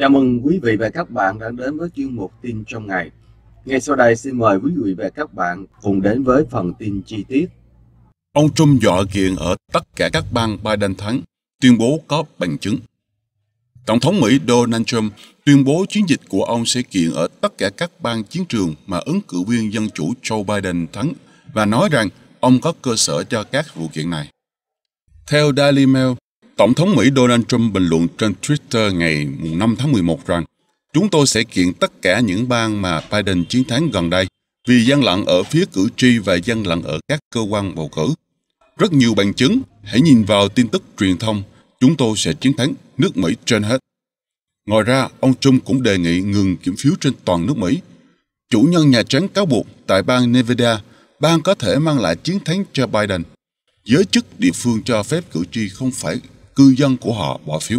Chào mừng quý vị và các bạn đã đến với chuyên mục tin trong ngày. Ngay sau đây xin mời quý vị và các bạn cùng đến với phần tin chi tiết. Ông Trump dọa kiện ở tất cả các bang Biden thắng, tuyên bố có bằng chứng. Tổng thống Mỹ Donald Trump tuyên bố chiến dịch của ông sẽ kiện ở tất cả các bang chiến trường mà ứng cử viên Dân Chủ Joe Biden thắng và nói rằng ông có cơ sở cho các vụ kiện này. Theo Daily Mail, Tổng thống Mỹ Donald Trump bình luận trên Twitter ngày 5 tháng 11 rằng Chúng tôi sẽ kiện tất cả những bang mà Biden chiến thắng gần đây vì gian lận ở phía cử tri và gian lận ở các cơ quan bầu cử. Rất nhiều bằng chứng, hãy nhìn vào tin tức truyền thông, chúng tôi sẽ chiến thắng nước Mỹ trên hết. Ngoài ra, ông Trump cũng đề nghị ngừng kiểm phiếu trên toàn nước Mỹ. Chủ nhân Nhà Trắng cáo buộc tại bang Nevada, bang có thể mang lại chiến thắng cho Biden. Giới chức địa phương cho phép cử tri không phải cư dân của họ bỏ phiếu.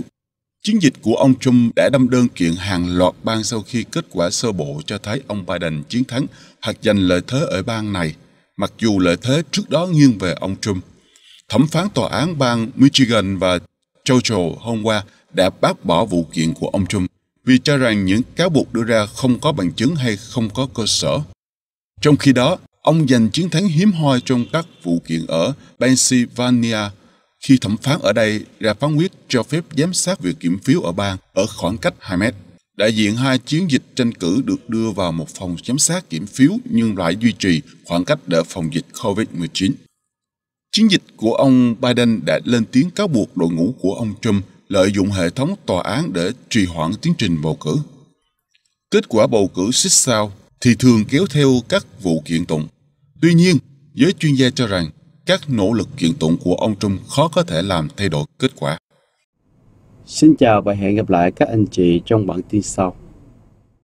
Chiến dịch của ông Trump đã đâm đơn kiện hàng loạt bang sau khi kết quả sơ bộ cho thấy ông Biden chiến thắng hoặc giành lợi thế ở bang này, mặc dù lợi thế trước đó nghiêng về ông Trump. Thẩm phán tòa án bang Michigan và Georgia hôm qua đã bác bỏ vụ kiện của ông Trump vì cho rằng những cáo buộc đưa ra không có bằng chứng hay không có cơ sở. Trong khi đó, ông giành chiến thắng hiếm hoi trong các vụ kiện ở Pennsylvania, khi thẩm phán ở đây ra phán quyết cho phép giám sát việc kiểm phiếu ở bang ở khoảng cách 2 mét. Đại diện hai chiến dịch tranh cử được đưa vào một phòng giám sát kiểm phiếu nhưng lại duy trì khoảng cách để phòng dịch COVID-19. Chiến dịch của ông Biden đã lên tiếng cáo buộc đội ngũ của ông Trump lợi dụng hệ thống tòa án để trì hoãn tiến trình bầu cử. Kết quả bầu cử xích sao thì thường kéo theo các vụ kiện tụng. Tuy nhiên, giới chuyên gia cho rằng các nỗ lực kiện tụng của ông Trung khó có thể làm thay đổi kết quả. Xin chào và hẹn gặp lại các anh chị trong bản tin sau.